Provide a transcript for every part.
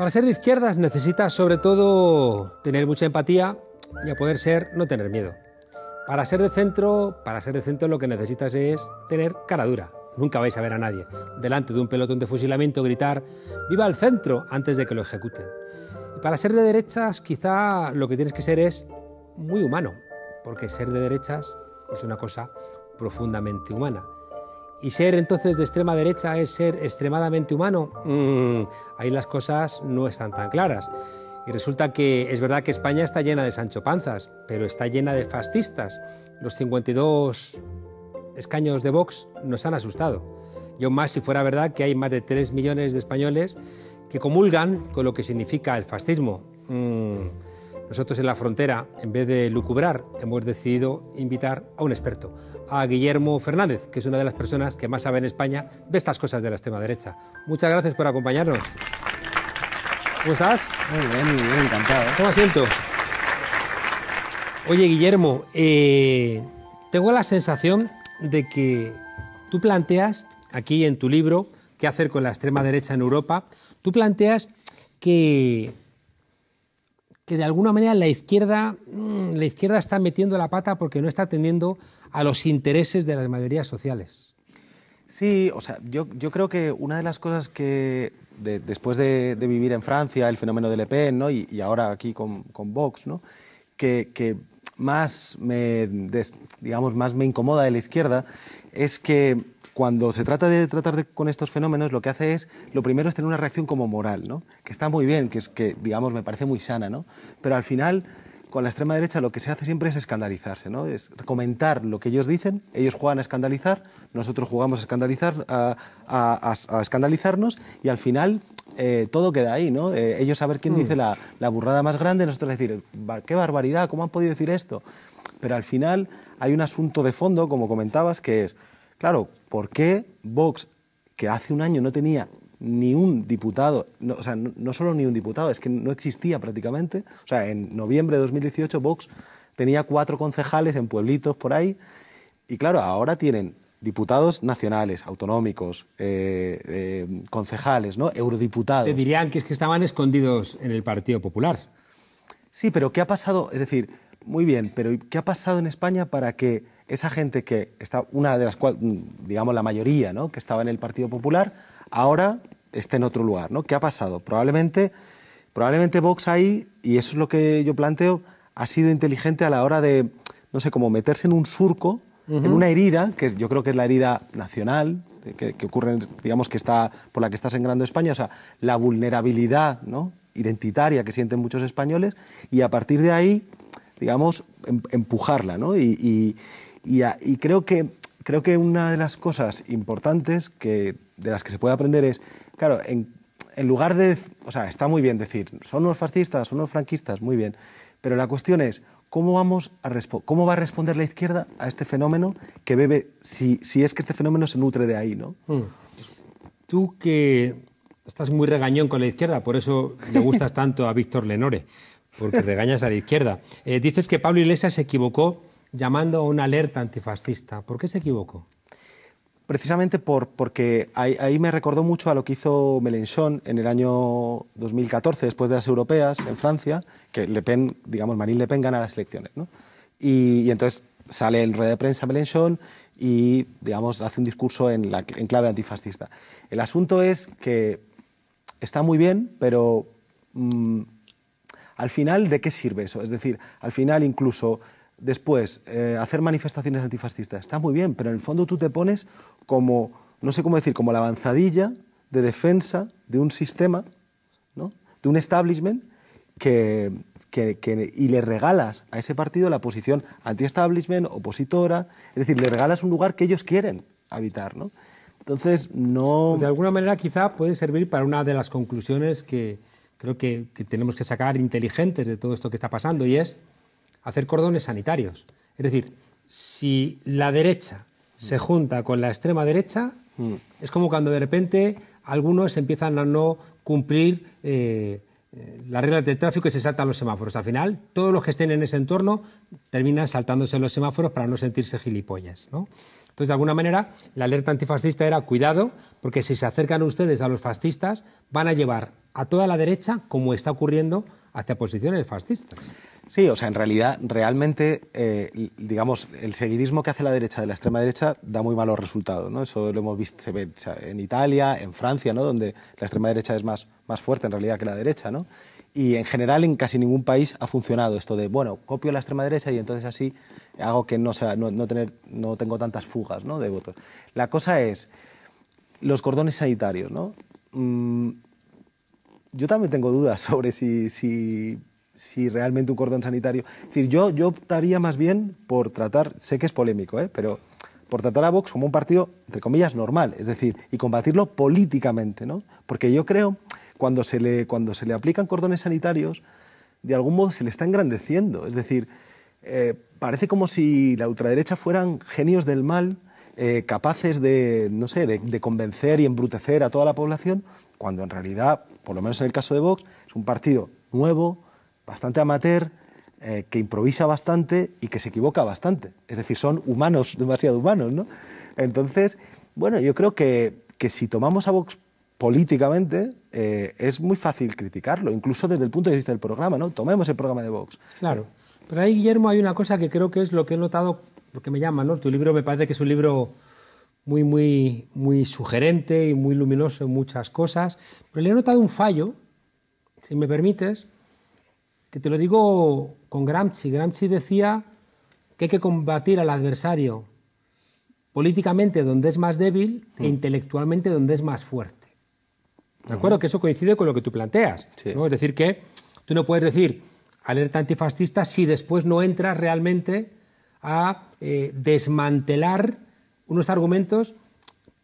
Para ser de izquierdas necesitas sobre todo tener mucha empatía y a poder ser no tener miedo. Para ser de centro, para ser de centro lo que necesitas es tener cara dura. Nunca vais a ver a nadie delante de un pelotón de fusilamiento gritar ¡Viva el centro! antes de que lo ejecuten. Y para ser de derechas quizá lo que tienes que ser es muy humano, porque ser de derechas es una cosa profundamente humana. Y ser entonces de extrema derecha es ser extremadamente humano. Mm, ahí las cosas no están tan claras. Y resulta que es verdad que España está llena de Sancho Panzas, pero está llena de fascistas. Los 52 escaños de Vox nos han asustado. Yo más si fuera verdad que hay más de 3 millones de españoles que comulgan con lo que significa el fascismo. Mm. Nosotros en la frontera, en vez de lucubrar, hemos decidido invitar a un experto, a Guillermo Fernández, que es una de las personas que más sabe en España de estas cosas de la extrema derecha. Muchas gracias por acompañarnos. ¿Cómo estás? Muy bien, muy encantado. ¿Cómo asiento? Oye, Guillermo, eh, tengo la sensación de que tú planteas aquí en tu libro, ¿Qué hacer con la extrema derecha en Europa? Tú planteas que que de alguna manera la izquierda, mm, la izquierda está metiendo la pata porque no está atendiendo a los intereses de las mayorías sociales. Sí, o sea, yo, creo que una de las cosas que después de, vivir en Francia, el fenómeno de Le Pen, ¿no? y, ahora aquí con, Vox, ¿no? que, más me, digamos, más me incomoda de la izquierda es que cuando se trata de tratar de, con estos fenómenos, lo que hace es, lo primero es tener una reacción como moral, que está muy bien, que es que, digamos, me parece muy sana, ¿no? pero al final con la extrema derecha lo que se hace siempre es escandalizarse, ¿no? Es comentar lo que ellos dicen, ellos juegan a escandalizar, nosotros jugamos a escandalizar, a, escandalizarnos y al final eh, todo queda ahí, ¿no? a eh, ellos saber quién dice mm. la, la, burrada más grande, nosotros decir, qué barbaridad, ¿cómo han podido decir esto? Pero al final hay un asunto de fondo, como comentabas, que es Claro, ¿por qué Vox, que hace un año no tenía ni un diputado, o sea, no, solo ni un diputado, es que no existía prácticamente. O sea, en noviembre de 2018 Vox tenía cuatro concejales en pueblitos por ahí y claro, ahora tienen diputados nacionales, autonómicos, eh, eh, concejales, ¿no? Eurodiputados. Te dirían que es que estaban escondidos en el Partido Popular. Sí, pero ¿qué ha pasado? Es decir, muy bien, pero ¿qué ha pasado en España para que esa gente que está, una de las cuales, digamos la mayoría, ¿no? que estaba en el Partido Popular, ahora está en otro lugar, ¿no? ¿Qué ha pasado? Probablemente, probablemente Vox ahí, y eso es lo que yo planteo, ha sido inteligente a la hora de, no sé, como meterse en un surco, en una herida, que yo creo que es la herida nacional, que, ocurre, digamos, que está, por la que está sangrando España, o sea, la vulnerabilidad ¿no? identitaria que sienten muchos españoles, y a partir de ahí, digamos, em, empujarla, ¿no? y y, creo, que, creo que una de las cosas importantes que, de las que se puede aprender es, claro, en, lugar de... O sea, está muy bien decir, son los fascistas, son los franquistas, muy bien. Pero la cuestión es, ¿cómo, vamos a ¿cómo va a responder la izquierda a este fenómeno que bebe, si, si es que este fenómeno se nutre de ahí, ¿no? Hmm. Tú que estás muy regañón con la izquierda, por eso le gustas tanto a Víctor Lenore, porque regañas a la izquierda. Eh, dices que Pablo Iglesias se equivocó llamando a una alerta antifascista. ¿Por qué se equivocó? Precisamente porque ahí, me recordó mucho a lo que hizo Mélenchon en el año 2014, después de las europeas, en Francia, que Le Pen, digamos, Marine Le Pen gana las elecciones. ¿no? Y, entonces sale en red de prensa Mélenchon y, digamos, hace un discurso en, clave antifascista. El asunto es que está muy bien, pero mm, al final, ¿de qué sirve eso? Es decir, al final incluso Después, eh, hacer manifestaciones antifascistas. Está muy bien, pero en el fondo tú te pones como, no sé cómo decir, como la avanzadilla de defensa de un sistema, ¿no? de un establishment, que, que, y le regalas a ese partido la posición anti-establishment, opositora, es decir, le regalas un lugar que ellos quieren habitar. ¿no? Entonces, no... De alguna manera quizá puede servir para una de las conclusiones que creo que tenemos que sacar inteligentes de todo esto que está pasando, y es hacer cordones sanitarios. Es decir, si la derecha se junta con la extrema derecha, mm. es como cuando de repente algunos empiezan a no cumplir eh, eh, las reglas del tráfico y se saltan los semáforos. Al final, todos los que estén en ese entorno terminan saltándose los semáforos para no sentirse gilipollas. ¿no? Entonces, de alguna manera, la alerta antifascista era cuidado, porque si se acercan ustedes a los fascistas, van a llevar a toda la derecha, como está ocurriendo hacia posiciones fascistas. Sí, o sea, en realidad, realmente, eh, digamos, el seguidismo que hace la derecha de la extrema derecha da muy malos resultados, ¿no? Eso lo hemos visto, se en Italia, en Francia, ¿no? Donde la extrema derecha es más, más fuerte en realidad que la derecha, ¿no? Y en general en casi ningún país ha funcionado esto de, bueno, copio la extrema derecha y entonces así hago que no, sea, no, tener, no tengo tantas fugas ¿no? de votos. La cosa es los cordones sanitarios, ¿no? Mm, yo también tengo dudas sobre si, realmente un cordón sanitario... Es decir, yo, yo optaría más bien por tratar, sé que es polémico, ¿eh? pero por tratar a Vox como un partido, entre comillas, normal, es decir, y combatirlo políticamente, ¿no? Porque yo creo, cuando se le, cuando se le aplican cordones sanitarios, de algún modo se le está engrandeciendo, es decir, eh, parece como si la ultraderecha fueran genios del mal, eh, capaces de, no sé, de convencer y embrutecer a toda la población cuando en realidad, por lo menos en el caso de Vox, es un partido nuevo, bastante amateur, eh, que improvisa bastante y que se equivoca bastante. Es decir, son humanos, demasiado humanos, ¿no? Entonces, bueno, yo creo que, si tomamos a Vox políticamente, eh, es muy fácil criticarlo, incluso desde el punto de vista del programa, ¿no? Tomemos el programa de Vox. Claro. Pero ahí, Guillermo, hay una cosa que creo que es lo que he notado, porque me llama, ¿no? Tu libro me parece que es un libro muy, muy, muy sugerente y muy luminoso en muchas cosas, pero le he notado un fallo, si me permites, que te lo digo con Gramsci. Gramsci decía que hay que combatir al adversario políticamente donde es más débil e intelectualmente donde es más fuerte. ¿De acuerdo? Que eso coincide con lo que tú planteas. Es decir, que tú no puedes decir alerta antifascista si después no entras realmente a eh, desmantelar unos argumentos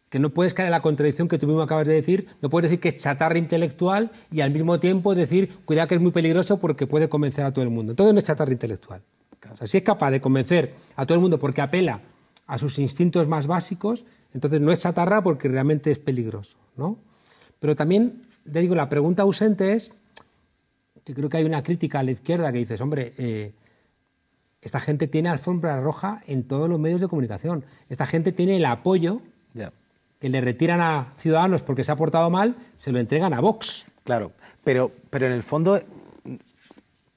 que no puedes caer en la contradicción que tú mismo acabas de decir, no puedes decir que es chatarra intelectual y al mismo tiempo decir, cuidado que es muy peligroso porque puede convencer a todo el mundo. Entonces no es chatarra intelectual. si es capaz de convencer a todo el mundo porque apela a sus instintos más básicos, entonces no es chatarra porque realmente es peligroso. ¿no? Pero también, te digo, la pregunta ausente es, que creo que hay una crítica a la izquierda que dices, hombre, eh, esta gente tiene alfombra roja en todos los medios de comunicación. Esta gente tiene el apoyo que le retiran a Ciudadanos porque se ha portado mal, se lo entregan a Vox. Claro, pero, pero en el fondo,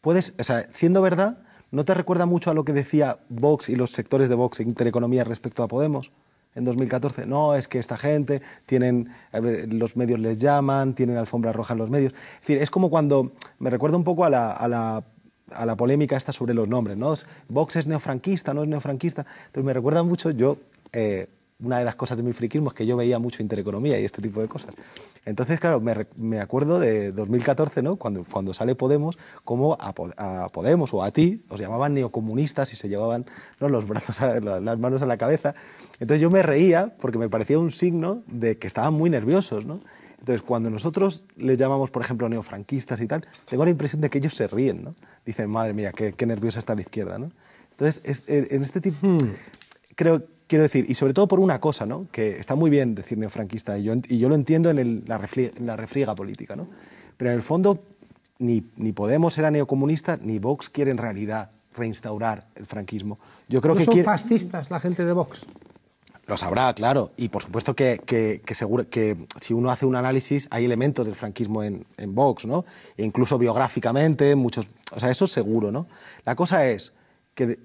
puedes, siendo verdad, ¿no te recuerda mucho a lo que decía Vox y los sectores de Vox en Intereconomía respecto a Podemos? en 2014. No, es que esta gente, tienen, los medios les llaman, tienen alfombra roja en los medios. Es decir, es como cuando, me recuerda un poco a la a la polémica esta sobre los nombres, ¿no? Vox es neofranquista, no es neofranquista. Entonces me recuerda mucho, yo, eh, una de las cosas de mi friquismo es que yo veía mucho intereconomía y este tipo de cosas. Entonces, claro, me, me acuerdo de 2014, ¿no? Cuando, cuando sale Podemos, como a, Podemos o a ti os llamaban neocomunistas y se llevaban ¿no? los brazos, las manos a la cabeza. Entonces yo me reía porque me parecía un signo de que estaban muy nerviosos, ¿no? Entonces, cuando nosotros les llamamos, por ejemplo, neofranquistas y tal, tengo la impresión de que ellos se ríen, ¿no? Dicen, madre mía, qué, nerviosa está la izquierda, ¿no? Entonces, e, en este tipo, hmm. creo, quiero decir, y sobre todo por una cosa, ¿no? Que está muy bien decir neofranquista, y yo, y yo lo entiendo en, la, refriega, la refriega política, ¿no? Pero en el fondo, ni, ni Podemos era neocomunista, ni Vox quiere en realidad reinstaurar el franquismo. Yo creo que son fascistas la gente de Vox. Lo sabrá, claro. Y por supuesto que, seguro, que si uno hace un análisis, hay elementos del franquismo en, Vox, ¿no? E incluso biográficamente, muchos. O sea, eso es seguro, ¿no? La cosa es que,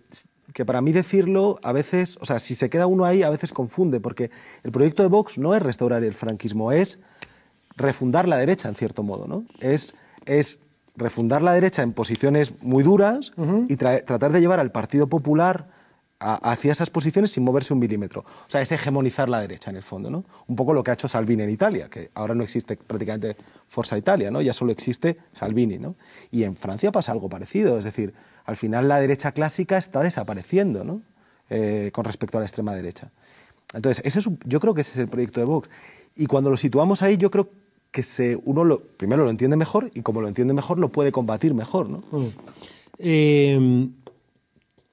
para mí decirlo, a veces, o sea, si se queda uno ahí, a veces confunde, porque el proyecto de Vox no es restaurar el franquismo, es refundar la derecha, en cierto modo, ¿no? Es. es refundar la derecha en posiciones muy duras y tratar de llevar al Partido Popular hacia esas posiciones sin moverse un milímetro. O sea, es hegemonizar la derecha en el fondo, ¿no? Un poco lo que ha hecho Salvini en Italia, que ahora no existe prácticamente Forza Italia, ¿no? Ya solo existe Salvini, ¿no? Y en Francia pasa algo parecido, es decir, al final la derecha clásica está desapareciendo, ¿no? Eh, con respecto a la extrema derecha. Entonces, yo creo que ese es el proyecto de Vox. Y cuando lo situamos ahí, yo creo que uno lo, primero lo entiende mejor y como lo entiende mejor, lo puede combatir mejor, ¿no? Mm. Em,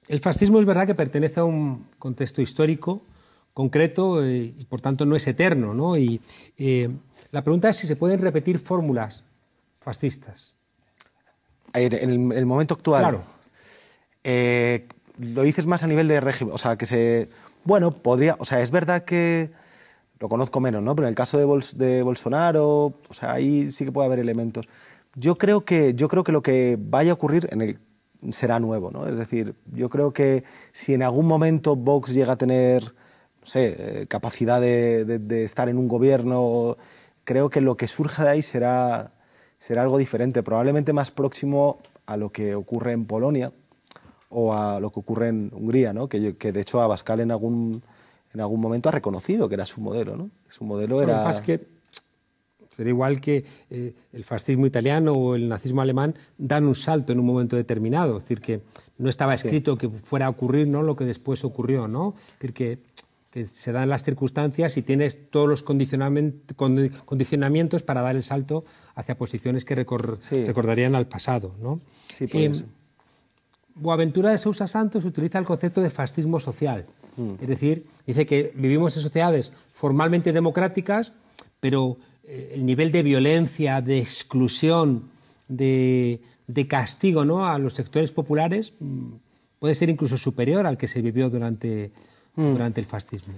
el fascismo es verdad que pertenece a un contexto histórico concreto eh, y por tanto no es eterno. ¿no? Y, eh, la pregunta es si se pueden repetir fórmulas fascistas. En el, momento actual. Claro. Eh, lo dices más a nivel de régimen. O sea, que se. Bueno, podría. O sea, es verdad que. Lo conozco menos, ¿no? Pero en el caso de, de Bolsonaro, o sea, ahí sí que puede haber elementos. Yo creo que, yo creo que lo que vaya a ocurrir en el será nuevo. ¿no? Es decir, yo creo que si en algún momento Vox llega a tener eh, capacidad de, estar en un gobierno, creo que lo que surja de ahí será, algo diferente, probablemente más próximo a lo que ocurre en Polonia o a lo que ocurre en Hungría, ¿no? que, de hecho Abascal en algún, en algún momento ha reconocido que era su modelo. ¿no? Su modelo era... Será igual que eh, el fascismo italiano o el nazismo alemán dan un salto en un momento determinado. Es decir, que no estaba escrito que fuera a ocurrir ¿no? lo que después ocurrió. ¿no? Es decir, que, se dan las circunstancias y tienes todos los condicionamientos para dar el salto hacia posiciones que recordarían al pasado. ¿no? Sí, em, de Sousa Santos utiliza el concepto de fascismo social. Mm. Es decir, dice que vivimos en sociedades formalmente democráticas, pero eh, el nivel de violencia, de exclusión, de, castigo ¿no? a los sectores populares mm, puede ser incluso superior al que se vivió durante, hmm. durante el fascismo.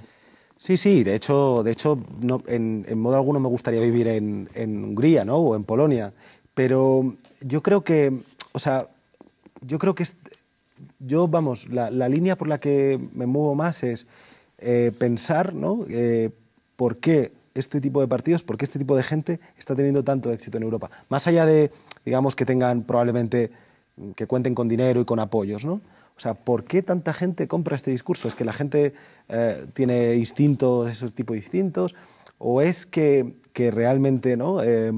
Sí, sí, de hecho, de hecho no, en, modo alguno me gustaría vivir en, Hungría ¿no? o en Polonia, pero yo creo que, o sea, yo creo que, es, yo, vamos, la, línea por la que me muevo más es eh, pensar, ¿no? Eh, ¿Por qué este tipo de partidos, por qué este tipo de gente está teniendo tanto éxito en Europa. Más allá de, digamos, que tengan probablemente, mm, que cuenten con dinero y con apoyos, ¿no? O sea, ¿por qué tanta gente compra este discurso? ¿Es que la gente eh, tiene instintos, esos tipos de instintos? ¿O es que, realmente, ¿no? Eh,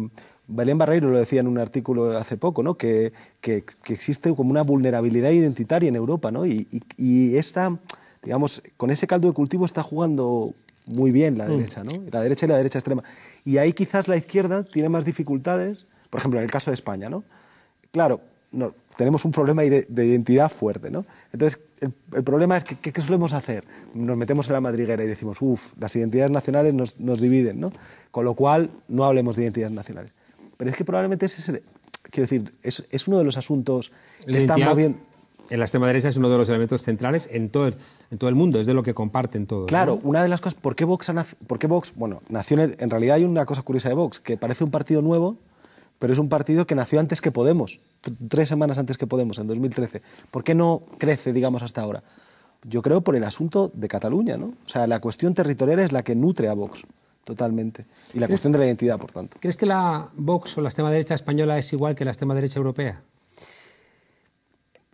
Belén Barreiro lo decía en un artículo hace poco, ¿no? que, que, existe como una vulnerabilidad identitaria en Europa, ¿no? y, y esta, digamos, con ese caldo de cultivo está jugando muy bien la mm. derecha, ¿no? La derecha y la derecha extrema. Y ahí quizás la izquierda tiene más dificultades, por ejemplo, en el caso de España, ¿no? Claro, no, tenemos un problema de, identidad fuerte, ¿no? Entonces, el, problema es que, ¿qué solemos hacer? Nos metemos en la madriguera y decimos, uff, las identidades nacionales nos, dividen, ¿no? Con lo cual, no hablemos de identidades nacionales. Pero es que probablemente ese es el, quiero decir, es, es uno de los asuntos que están moviendo en la extrema derecha es uno de los elementos centrales en todo, el, mundo, es de lo que comparten todos. Claro, una de las cosas, ¿por qué Vox, por qué bueno, nació en, realidad hay una cosa curiosa de Vox, que parece un partido nuevo, pero es un partido que nació antes que Podemos, tres semanas antes que Podemos, en 2013. ¿Por qué no crece, digamos, hasta ahora? Yo creo por el asunto de Cataluña, ¿no? O sea, la cuestión territorial es la que nutre a Vox. Totalmente. Y la cuestión de la identidad, por tanto. ¿Crees que la Vox o la extrema derecha española es igual que la extrema derecha europea?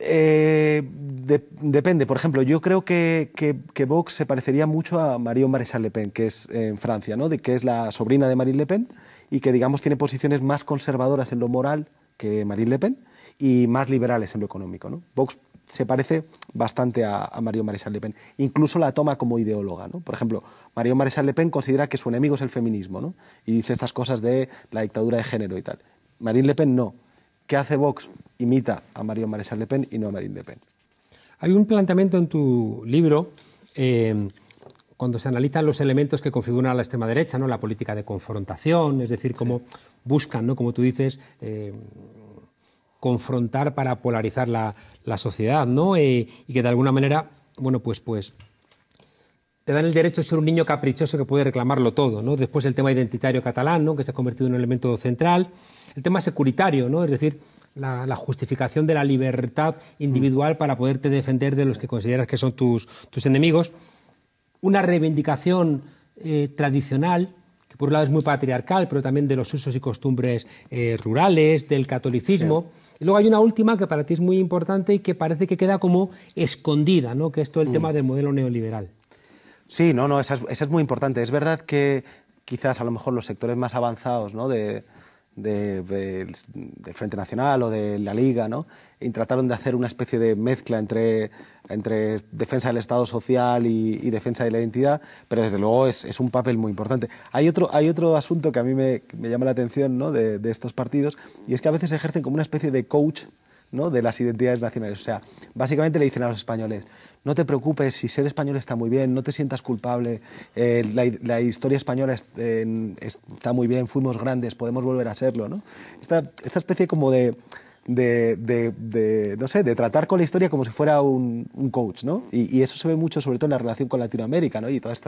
Eh, depende, por ejemplo, yo creo que, que, Vox se parecería mucho a Marion Maréchal Le Pen, que es en Francia, ¿no? de, que es la sobrina de Marine Le Pen y que, digamos, tiene posiciones más conservadoras en lo moral que Marine Le Pen y más liberales en lo económico. Vox se parece bastante a, a Marion Maréchal Le Pen, incluso la toma como ideóloga. Por ejemplo, Marion Maréchal Le Pen considera que su enemigo es el feminismo ¿no? y dice estas cosas de la dictadura de género y tal. Marine Le Pen no ¿Qué hace Vox? Imita a María María Le Pen y no a Marine Le Pen. Hay un planteamiento en tu libro. Eh, cuando se analizan los elementos que configuran a la extrema derecha, ¿no? la política de confrontación, es decir, cómo buscan, como tú dices, eh, confrontar para polarizar la, sociedad, ¿no? Eh, y que de alguna manera, bueno, pues, pues te dan el derecho de ser un niño caprichoso que puede reclamarlo todo. ¿no? Después el tema identitario catalán, que se ha convertido en un elemento central. El tema securitario, es decir, la, justificación de la libertad individual para poderte defender de los que consideras que son tus, enemigos. Una reivindicación eh, tradicional que por un lado es muy patriarcal, pero también de los usos y costumbres eh, rurales, del catolicismo. Y luego hay una última que para ti es muy importante y que parece que queda como escondida, que es todo el mm. tema del modelo neoliberal. Sí, no, no, esa es, muy importante. Es verdad que quizás a lo mejor los sectores más avanzados ¿no? de, del Frente Nacional o de la Liga, ¿no? trataron de hacer una especie de mezcla entre, entre defensa del Estado social y, defensa de la identidad, pero desde luego es, un papel muy importante. Hay otro, hay otro asunto que a mí me, llama la atención ¿no? de, de, estos partidos, y es que a veces ejercen como una especie de coach de las identidades nacionales. O sea, básicamente le dicen a los españoles, no te preocupes, si ser español está muy bien, no te sientas culpable, eh, la, historia española está muy bien, fuimos grandes, podemos volver a serlo. ¿no? esta especie como de de, no sé, de tratar con la historia como si fuera un, coach, ¿no? Y, eso se ve mucho, sobre todo en la relación con Latinoamérica, ¿no? Y todas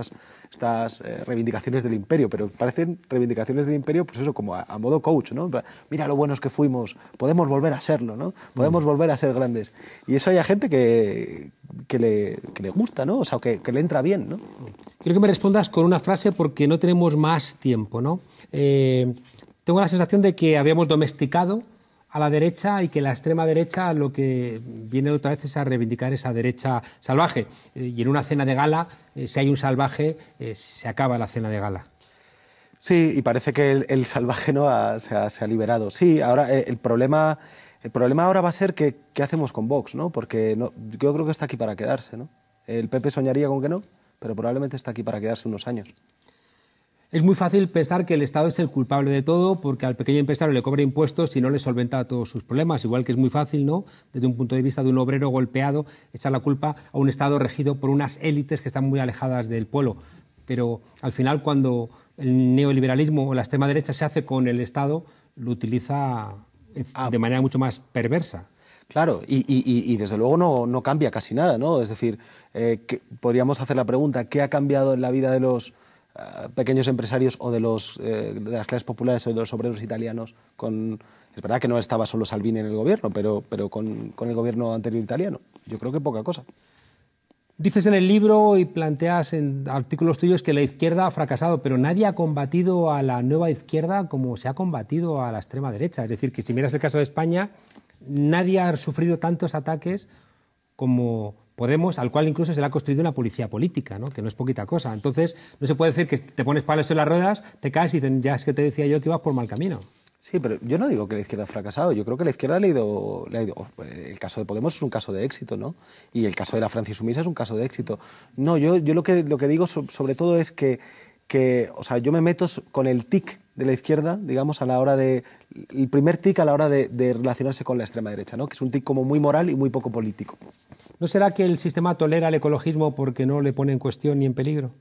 estas, eh, reivindicaciones del imperio, pero parecen reivindicaciones del imperio, pues eso, como a, modo coach, ¿no? Mira lo buenos que fuimos, podemos volver a serlo, ¿no? Podemos mm. volver a ser grandes. Y eso hay a gente que, le, gusta, ¿no? O sea, que, le entra bien, ¿no? Quiero que me respondas con una frase porque no tenemos más tiempo, ¿no? Eh, tengo la sensación de que habíamos domesticado a la derecha y que la extrema derecha lo que viene otra vez es a reivindicar esa derecha salvaje. Eh, y en una cena de gala, eh, si hay un salvaje, eh, se acaba la cena de gala. Sí, y parece que el, salvaje no se, ha, liberado. Sí, ahora el problema, ahora va a ser qué hacemos con Vox, ¿no? Porque yo creo que está aquí para quedarse, ¿no? El PP soñaría con que no, pero probablemente está aquí para quedarse unos años. Es muy fácil pensar que el Estado es el culpable de todo porque al pequeño empresario le cobra impuestos y no le solventa todos sus problemas, igual que es muy fácil, ¿no? Desde un punto de vista de un obrero golpeado, echar la culpa a un Estado regido por unas élites que están muy alejadas del pueblo. Pero al final cuando el neoliberalismo o la extrema derecha se hace con el Estado, lo utiliza eh, ah. de manera mucho más perversa. Claro, y, desde luego no, cambia casi nada, ¿no? Es decir, eh, podríamos hacer la pregunta, ¿qué ha cambiado en la vida de los eh, pequeños empresarios o de, los, eh, de las clases populares o de los obreros italianos con... Es verdad que no estaba solo Salvini en el gobierno, pero, pero con el gobierno anterior italiano. Yo creo que poca cosa. Dices en el libro y planteas en artículos tuyos que la izquierda ha fracasado, pero nadie ha combatido a la nueva izquierda como se ha combatido a la extrema derecha. Es decir, que si miras el caso de España, nadie ha sufrido tantos ataques como Podemos, al cual incluso se le ha construido una policía política, ¿no? que no es poquita cosa. Entonces, no se puede decir que te pones palos en las ruedas, te caes y dicen, ya es que te decía yo que ibas por mal camino. Sí, pero yo no digo que la izquierda ha fracasado, yo creo que la izquierda le ha ido... Oh, pues, el caso de Podemos es un caso de éxito, ¿no? Y el caso de la Francia sumisa es un caso de éxito. No, yo, yo lo, que, lo que digo sobre todo es que, que, o sea, yo me meto con el tic de la izquierda, digamos, a la hora de... El primer tic a la hora de, de relacionarse con la extrema derecha, ¿no? Que es un tic como muy moral y muy poco político. ¿No será que el sistema tolera el ecologismo porque no le pone en cuestión ni en peligro?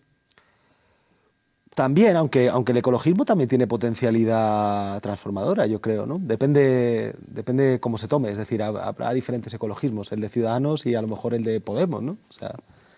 También, aunque, aunque el ecologismo también tiene potencialidad transformadora, yo creo, ¿no? Depende, depende cómo se tome, es decir, habrá diferentes ecologismos, el de Ciudadanos y a lo mejor el de Podemos, ¿no? O sea,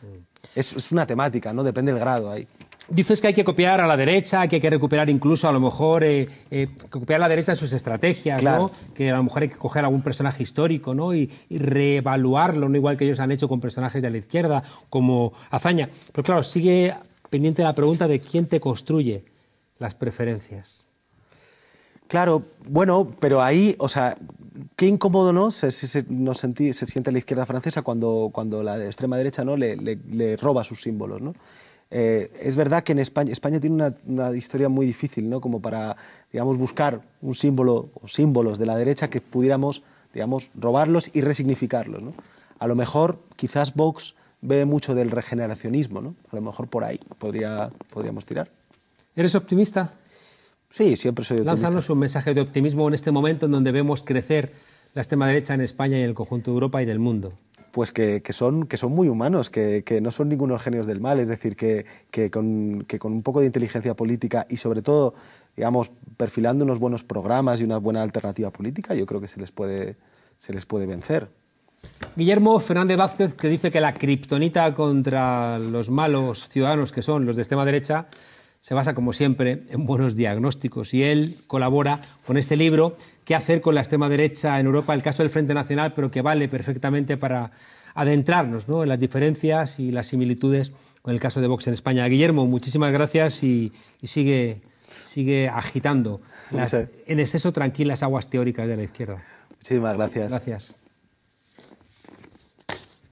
mm. es, una temática, ¿no? Depende del grado ahí. Dices que hay que copiar a la derecha, que hay que recuperar incluso a lo mejor eh, eh, copiar a la derecha sus estrategias, ¿no? que a lo mejor hay que coger algún personaje histórico ¿no? y, reevaluarlo, no igual que ellos han hecho con personajes de la izquierda, como Hazaña. Pero claro, sigue pendiente la pregunta de quién te construye las preferencias. Claro, bueno, pero ahí, o sea, qué incómodo ¿no? se, nos se siente la izquierda francesa cuando, la extrema derecha ¿no? le, le roba sus símbolos. ¿no? Eh, es verdad que en España, tiene una, historia muy difícil, ¿no? Como para, buscar un símbolo o símbolos de la derecha que pudiéramos, robarlos y resignificarlos, A lo mejor, quizás Vox ve mucho del regeneracionismo, A lo mejor por ahí podríamos tirar. ¿Eres optimista? Sí, siempre soy optimista. Lanzarnos un mensaje de optimismo en este momento en donde vemos crecer la extrema derecha en España y en el conjunto de Europa y del mundo pues que, son, que son muy humanos, que, no son ningunos genios del mal, es decir, que, con, un poco de inteligencia política y sobre todo, digamos, perfilando unos buenos programas y una buena alternativa política, yo creo que se les puede, se les puede vencer. Guillermo Fernández Vázquez, que dice que la kriptonita contra los malos ciudadanos que son los de extrema derecha se basa, como siempre, en buenos diagnósticos y él colabora con este libro, ¿Qué hacer con la extrema derecha en Europa? El caso del Frente Nacional, pero que vale perfectamente para adentrarnos ¿no? en las diferencias y las similitudes con el caso de Vox en España. Guillermo, muchísimas gracias y, sigue, sigue agitando en exceso tranquilas aguas teóricas de la izquierda. Muchísimas gracias. Gracias.